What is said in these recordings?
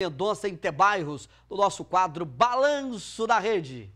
Mendonça em Tebairros, no nosso quadro Balanço da Rede.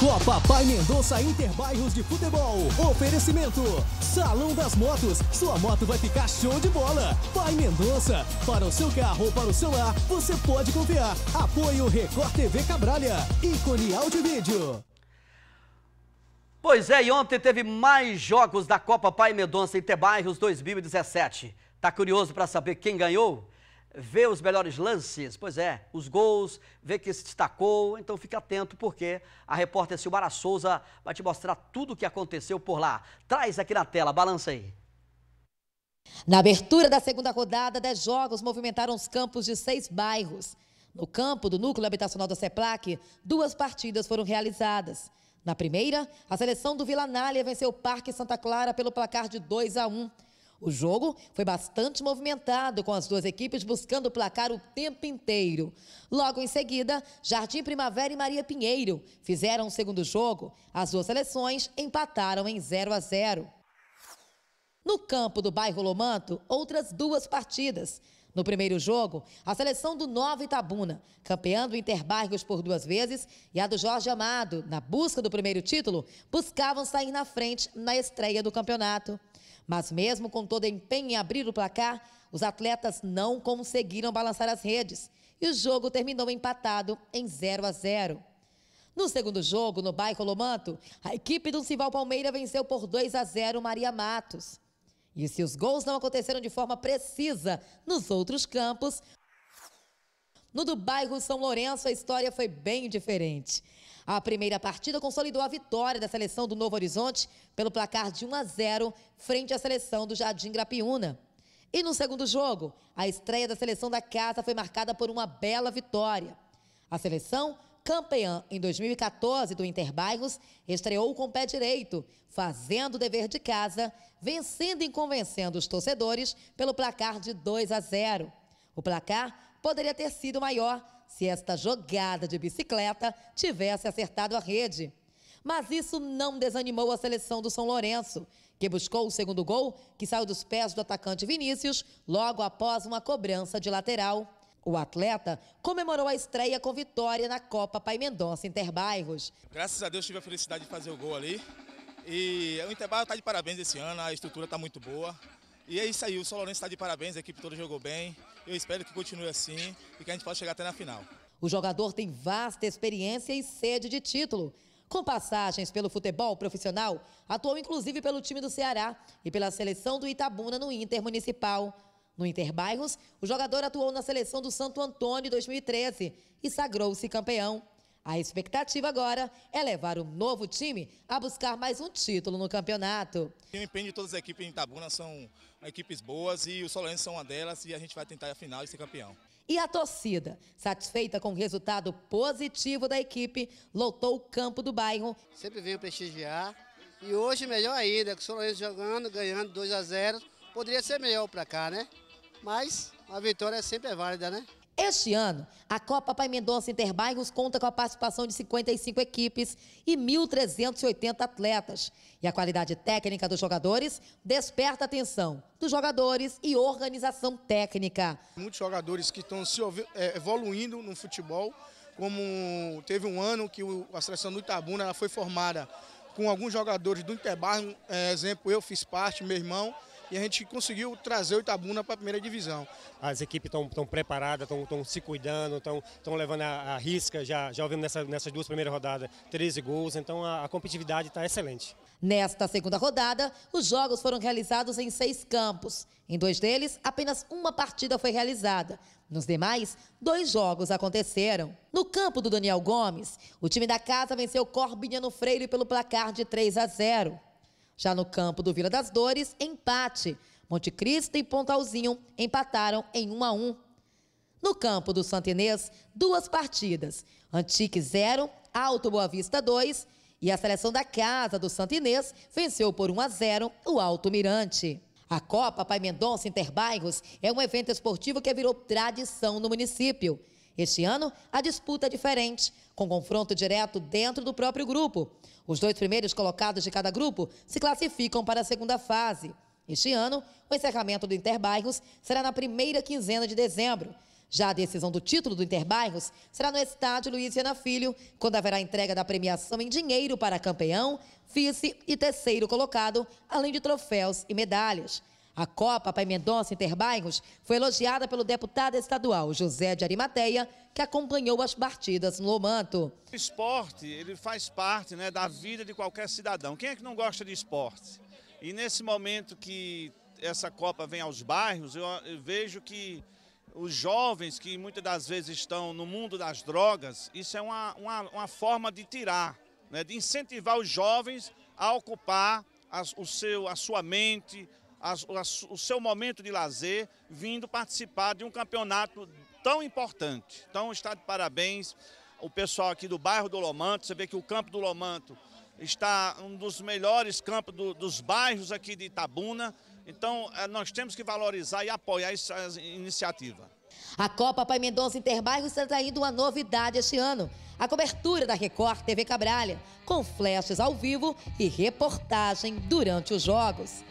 Copa Pai Mendonça Interbairros de Futebol. Oferecimento. Salão das Motos. Sua moto vai ficar show de bola. Pai Mendonça. Para o seu carro ou para o seu lar, você pode confiar. Apoio Record TV Cabralha. Ícone áudio e vídeo. Pois é, e ontem teve mais jogos da Copa Pai Mendonça Interbairros 2017. Tá curioso para saber quem ganhou? vê os melhores lances, pois é, os gols, vê que se destacou, então fica atento porque a repórter Silmara Souza vai te mostrar tudo o que aconteceu por lá. Traz aqui na tela, balança aí. Na abertura da segunda rodada, 10 jogos movimentaram os campos de seis bairros. No campo do núcleo habitacional da CEPLAC, duas partidas foram realizadas. Na primeira, a seleção do Vila Nália venceu o Parque Santa Clara pelo placar de 2 a 1. O jogo foi bastante movimentado, com as duas equipes buscando o placar o tempo inteiro. Logo em seguida, Jardim Primavera e Maria Pinheiro fizeram o segundo jogo. As duas seleções empataram em 0 a 0. No campo do bairro Lomanto, outras duas partidas. No primeiro jogo, a seleção do Nova Itabuna, campeando o Interbargos por duas vezes, e a do Jorge Amado, na busca do primeiro título, buscavam sair na frente na estreia do campeonato. Mas mesmo com todo empenho em abrir o placar, os atletas não conseguiram balançar as redes e o jogo terminou empatado em 0 a 0. No segundo jogo, no bairro Lomanto, a equipe do Cival Palmeira venceu por 2 a 0 Maria Matos. E se os gols não aconteceram de forma precisa nos outros campos, no do bairro São Lourenço a história foi bem diferente. A primeira partida consolidou a vitória da seleção do Novo Horizonte pelo placar de 1 a 0 frente à seleção do Jardim Grapiúna. E no segundo jogo, a estreia da seleção da casa foi marcada por uma bela vitória. A seleção campeã em 2014 do Interbairros, estreou com o pé direito, fazendo o dever de casa, vencendo e convencendo os torcedores pelo placar de 2 a 0. O placar poderia ter sido maior se esta jogada de bicicleta tivesse acertado a rede. Mas isso não desanimou a seleção do São Lourenço, que buscou o segundo gol, que saiu dos pés do atacante Vinícius, logo após uma cobrança de lateral. O atleta comemorou a estreia com vitória na Copa Pai Mendonça Interbairros. Graças a Deus tive a felicidade de fazer o gol ali. E o Interbairro está de parabéns esse ano, a estrutura está muito boa. E é isso aí, o São Lourenço está de parabéns, a equipe toda jogou bem. Eu espero que continue assim e que a gente possa chegar até na final. O jogador tem vasta experiência e sede de título. Com passagens pelo futebol profissional, atuou inclusive pelo time do Ceará e pela seleção do Itabuna no Inter Municipal. No Interbairros, o jogador atuou na seleção do Santo Antônio 2013 e sagrou-se campeão. A expectativa agora é levar o novo time a buscar mais um título no campeonato. O empenho de todas as equipes em Itabuna são equipes boas e o Solense são uma delas e a gente vai tentar a final e ser campeão. E a torcida, satisfeita com o resultado positivo da equipe, lotou o campo do bairro. Sempre veio prestigiar e hoje melhor ainda, com o Solense jogando, ganhando 2 a 0, poderia ser melhor para cá, né? Mas a vitória é sempre é válida, né? Este ano, a Copa Pai Mendonça Interbairros conta com a participação de 55 equipes e 1.380 atletas. E a qualidade técnica dos jogadores desperta a atenção dos jogadores e organização técnica. Muitos jogadores que estão se é, evoluindo no futebol, como teve um ano que a seleção do Itabuna foi formada com alguns jogadores do Interbairro, é, exemplo, eu fiz parte, meu irmão, e a gente conseguiu trazer o Itabuna para a primeira divisão. As equipes estão preparadas, estão se cuidando, estão levando a, a, risca, já, já ouvimos nessa, nessas duas primeiras rodadas 13 gols, então a, a competitividade está excelente. Nesta segunda rodada, os jogos foram realizados em seis campos. Em dois deles, apenas uma partida foi realizada. Nos demais, dois jogos aconteceram. No campo do Daniel Gomes, o time da casa venceu Corbiniano Freire pelo placar de 3 a 0. Já no campo do Vila das Dores, empate. Monte Cristo e Pontalzinho empataram em 1 a 1. No campo do Santinês, duas partidas. Antique 0, Alto Boa Vista 2 e a seleção da casa do Santinês venceu por 1 a 0 o Alto Mirante. A Copa Pai Mendonça Interbairros é um evento esportivo que virou tradição no município. Este ano, a disputa é diferente com confronto direto dentro do próprio grupo. Os dois primeiros colocados de cada grupo se classificam para a segunda fase. Este ano, o encerramento do Interbairros será na primeira quinzena de dezembro. Já a decisão do título do Interbairros será no estádio Ana Filho, quando haverá entrega da premiação em dinheiro para campeão, vice e terceiro colocado, além de troféus e medalhas. A Copa Pai Mendonça Interbairros foi elogiada pelo deputado estadual José de Arimateia, que acompanhou as partidas no Lomanto. O esporte ele faz parte né, da vida de qualquer cidadão. Quem é que não gosta de esporte? E nesse momento que essa Copa vem aos bairros, eu, vejo que os jovens que muitas das vezes estão no mundo das drogas, isso é uma, uma, uma forma de tirar, né, de incentivar os jovens a ocupar a, o seu, a sua mente, o seu momento de lazer vindo participar de um campeonato tão importante. Então, está de parabéns o pessoal aqui do bairro do Lomanto. Você vê que o campo do Lomanto está um dos melhores campos do, dos bairros aqui de Itabuna. Então, eh, nós temos que valorizar e apoiar essa iniciativa. A Copa Pai Mendonça Interbairros está traindo uma novidade este ano. A cobertura da Record TV Cabralha, com flashes ao vivo e reportagem durante os jogos.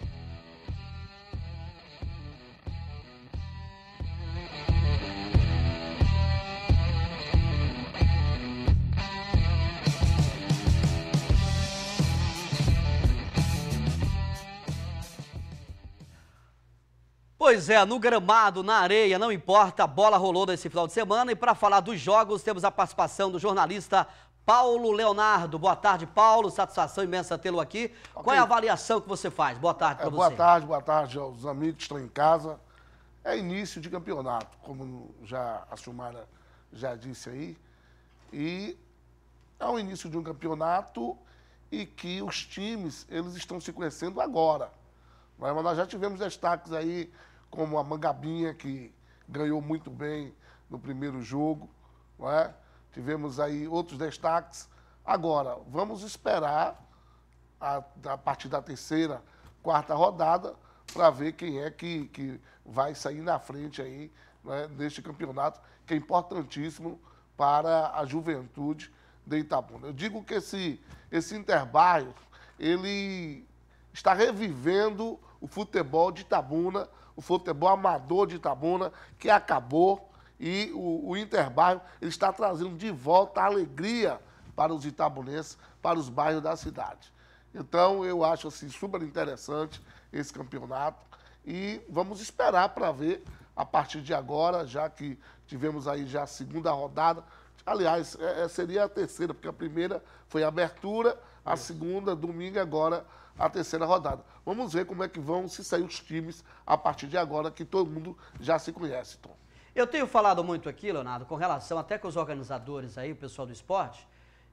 Pois é, no gramado, na areia, não importa, a bola rolou nesse final de semana. E para falar dos jogos, temos a participação do jornalista Paulo Leonardo. Boa tarde, Paulo. Satisfação imensa tê-lo aqui. Okay. Qual é a avaliação que você faz? Boa tarde para é, boa você. Boa tarde, boa tarde aos amigos que estão em casa. É início de campeonato, como já a Silmara já disse aí. E é o início de um campeonato e que os times, eles estão se conhecendo agora. Mas nós já tivemos destaques aí como a Mangabinha, que ganhou muito bem no primeiro jogo. É? Tivemos aí outros destaques. Agora, vamos esperar a, a partir da terceira, quarta rodada para ver quem é que, que vai sair na frente aí né, neste campeonato, que é importantíssimo para a juventude de Itabuna. Eu digo que esse, esse interbairro, ele está revivendo o futebol de Itabuna o futebol amador de Itabuna, que acabou e o, o Interbairro está trazendo de volta a alegria para os itabunenses, para os bairros da cidade. Então, eu acho assim, super interessante esse campeonato e vamos esperar para ver a partir de agora, já que tivemos aí já a segunda rodada. Aliás, é, é seria a terceira, porque a primeira foi a abertura, a segunda, domingo agora, a terceira rodada. Vamos ver como é que vão se sair os times a partir de agora, que todo mundo já se conhece, Tom. Eu tenho falado muito aqui, Leonardo, com relação até com os organizadores aí, o pessoal do esporte,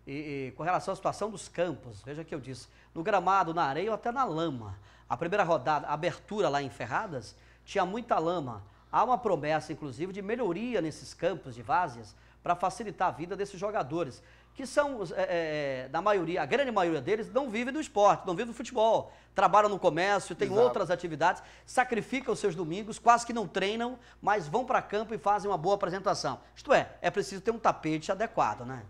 e, e, com relação à situação dos campos. Veja que eu disse, no gramado, na areia ou até na lama. A primeira rodada, a abertura lá em Ferradas, tinha muita lama. Há uma promessa, inclusive, de melhoria nesses campos de várzeas para facilitar a vida desses jogadores que são, é, é, na é, maioria, a grande maioria deles, não vive do esporte, não vive do futebol. Trabalham no comércio, têm Exato. outras atividades, sacrificam seus domingos, quase que não treinam, mas vão para campo e fazem uma boa apresentação. Isto é, é preciso ter um tapete adequado, né?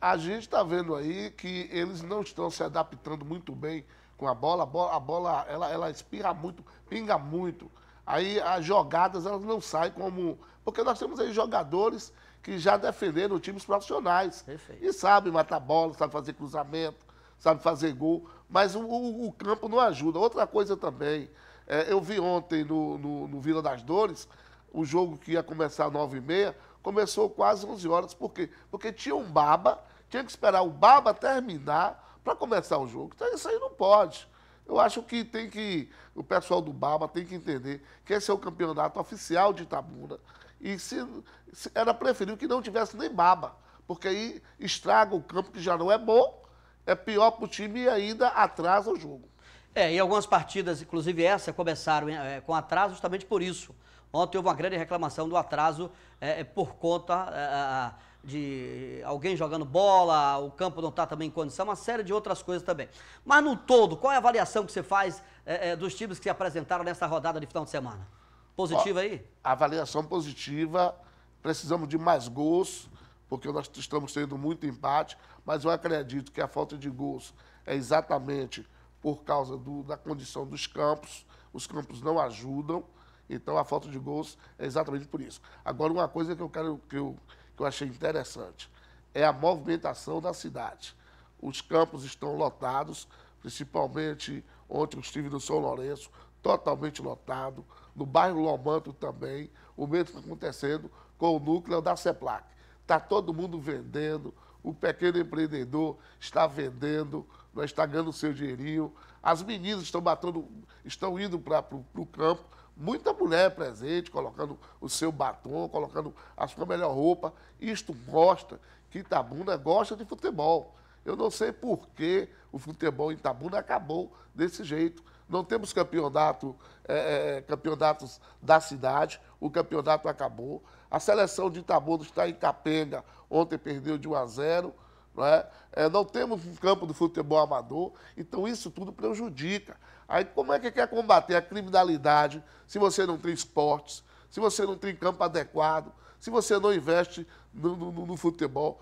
A gente está vendo aí que eles não estão se adaptando muito bem com a bola. A bola, a bola ela, ela espirra muito, pinga muito. Aí as jogadas elas não saem como. Porque nós temos aí jogadores que já defenderam times profissionais. Perfeito. E sabe matar bola, sabe fazer cruzamento, sabe fazer gol. Mas o, o, o campo não ajuda. Outra coisa também, é, eu vi ontem no, no, no, Vila das Dores, o jogo que ia começar às 9h30, começou quase 11 horas. Por quê? Porque tinha um baba, tinha que esperar o baba terminar para começar o jogo. Então isso aí não pode. Eu acho que tem que. O pessoal do Baba tem que entender que esse é o campeonato oficial de Itabuna e se, se era preferível que não tivesse nem baba, porque aí estraga o campo que já não é bom, é pior para o time e ainda atrasa o jogo. É, e algumas partidas, inclusive essa, começaram é, com atraso justamente por isso. Ontem houve uma grande reclamação do atraso é, é por conta é, de alguém jogando bola, o campo não está também em condição, uma série de outras coisas também. Mas no todo, qual é a avaliação que você faz é, é, dos times que se apresentaram nessa rodada de final de semana? Positiva aí? avaliação positiva. Precisamos de mais gols, porque nós estamos tendo muito empate, mas eu acredito que a falta de gols é exatamente por causa do, da condição dos campos. Os campos não ajudam, então a falta de gols é exatamente por isso. Agora, uma coisa que eu, quero, que eu, que eu achei interessante é a movimentação da cidade. Os campos estão lotados, principalmente ontem eu estive no São Lourenço, totalmente lotado no bairro Lomanto também, o mesmo tá acontecendo com o núcleo da CEPLAC. Está todo mundo vendendo, o pequeno empreendedor está vendendo, está ganhando seu dinheirinho, as meninas estão batendo, estão indo para o campo, muita mulher presente, colocando o seu batom, colocando a sua melhor roupa. Isto mostra que Itabuna gosta de futebol. Eu não sei por que o futebol em Itabuna acabou desse jeito não temos campeonato, é, é, campeonatos da cidade, o campeonato acabou. A seleção de Itabuna está em capenga, ontem perdeu de 1 a 0. Não, é? É, não temos campo do futebol amador, então isso tudo prejudica. Aí como é que quer combater a criminalidade se você não tem esportes, se você não tem campo adequado, se você não investe no, no, no futebol?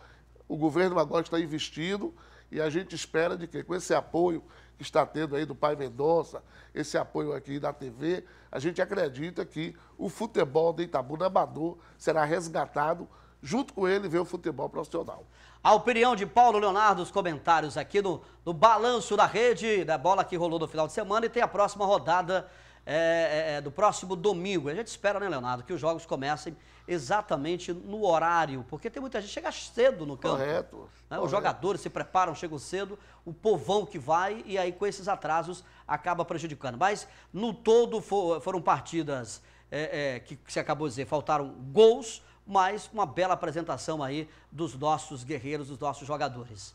O governo agora está investindo e a gente espera de que com esse apoio está tendo aí do Pai Mendonça, esse apoio aqui da TV, a gente acredita que o futebol de Itabuna amador será resgatado, junto com ele ver o futebol profissional. A opinião de Paulo Leonardo, os comentários aqui no, no balanço da rede, da bola que rolou no final de semana e tem a próxima rodada é, é, é, do próximo domingo. A gente espera, né, Leonardo, que os jogos comecem exatamente no horário, porque tem muita gente que chega cedo no campo. Correto, né? correto. Os jogadores se preparam, chegam cedo, o povão que vai, e aí com esses atrasos acaba prejudicando. Mas no todo for, foram partidas é, que, é, que se acabou de dizer, faltaram gols, mas uma bela apresentação aí dos nossos guerreiros, dos nossos jogadores.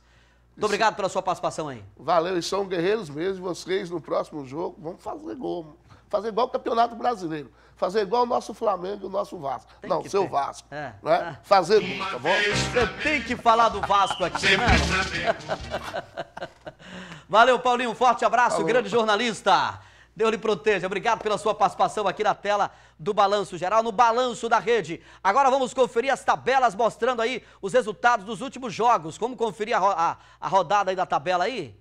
Muito obrigado pela sua participação aí. Valeu, e são guerreiros mesmo. Vocês no próximo jogo vão fazer gol fazer igual o Campeonato Brasileiro, fazer igual o nosso Flamengo e o nosso Vasco. Tem não, seu ter. Vasco. É. Né? É. Fazer muito, tá bom? Você tem que falar do Vasco aqui, né? Valeu, Paulinho. Um forte abraço, Falou. grande jornalista. Deus lhe proteja. Obrigado pela sua participação aqui na tela do Balanço Geral, no Balanço da Rede. Agora vamos conferir as tabelas mostrando aí os resultados dos últimos jogos. Como conferir a, a, a rodada aí da tabela aí?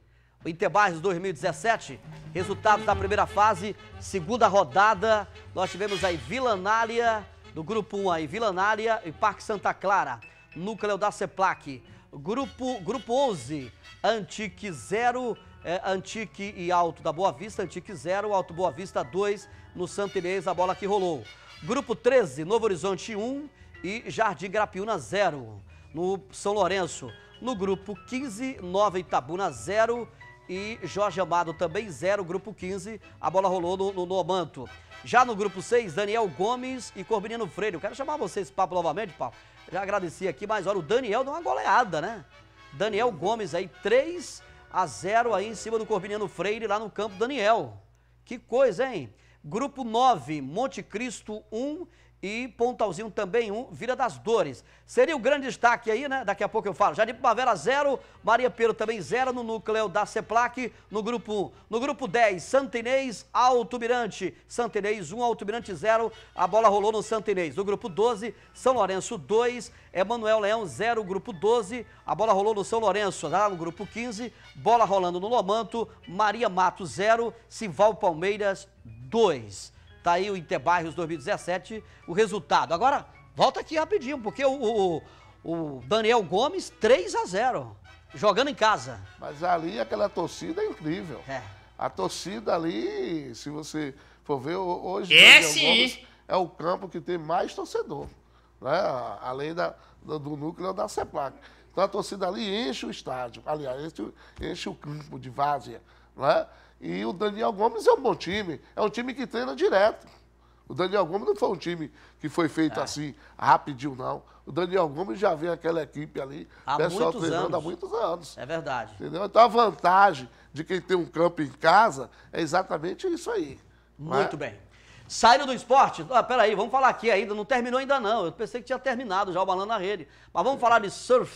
Interbarres 2017. Resultados da primeira fase, segunda rodada. Nós tivemos aí Nália do grupo 1 aí, Nália e Parque Santa Clara, núcleo da CEPLAC. Grupo, grupo 11, Antique 0, é, Antique e Alto da Boa Vista, Antique 0, Alto Boa Vista 2, no Santo Inês, a bola que rolou. Grupo 13, Novo Horizonte 1 e Jardim Grapiúna 0, no São Lourenço. No grupo 15, Nova Itabuna 0 e Jorge Amado também 0, grupo 15. A bola rolou no, no Nomanto. Já no grupo 6, Daniel Gomes e Corbinino Freire. Eu quero chamar vocês papo novamente, Paulo. Já agradeci aqui, mas olha, o Daniel deu uma goleada, né? Daniel Gomes aí, 3 a 0 aí em cima do Corbinino Freire lá no campo Daniel. Que coisa, hein? Grupo 9, Monte Cristo 1, e Pontalzinho também um, Vila das Dores. Seria o grande destaque aí, né? Daqui a pouco eu falo. Jardim Primavera zero, Maria Pedro também zero no núcleo da CEPLAC, no grupo 1. No grupo 10, Santinês, Altumirante. Santinês um um, Altumirante zero a bola rolou no Santinês. No grupo 12, São Lourenço dois Emanuel Leão zero grupo 12, a bola rolou no São Lourenço. Lá no grupo 15, bola rolando no Lomanto, Maria Mato zero Sival Palmeiras 2. Tá aí o Interbairros 2017, o resultado. Agora, volta aqui rapidinho, porque o, o, o Daniel Gomes 3 a 0 jogando em casa. Mas ali aquela torcida é incrível. É. A torcida ali, se você for ver hoje, é, é o campo que tem mais torcedor, né? além da, do, do núcleo da CEPAC. Então a torcida ali enche o estádio, aliás, enche, enche o campo de várzea. Né? E o Daniel Gomes é um bom time, é um time que treina direto. O Daniel Gomes não foi um time que foi feito é. assim, rapidinho, não. O Daniel Gomes já vem aquela equipe ali, há pessoal treinando anos. há muitos anos. É verdade. Entendeu? Então a vantagem de quem tem um campo em casa é exatamente isso aí. É? Muito é? bem. Saindo do esporte, ah, peraí, vamos falar aqui ainda, não terminou ainda não. Eu pensei que tinha terminado já o Balão na Rede. Mas vamos falar de surf.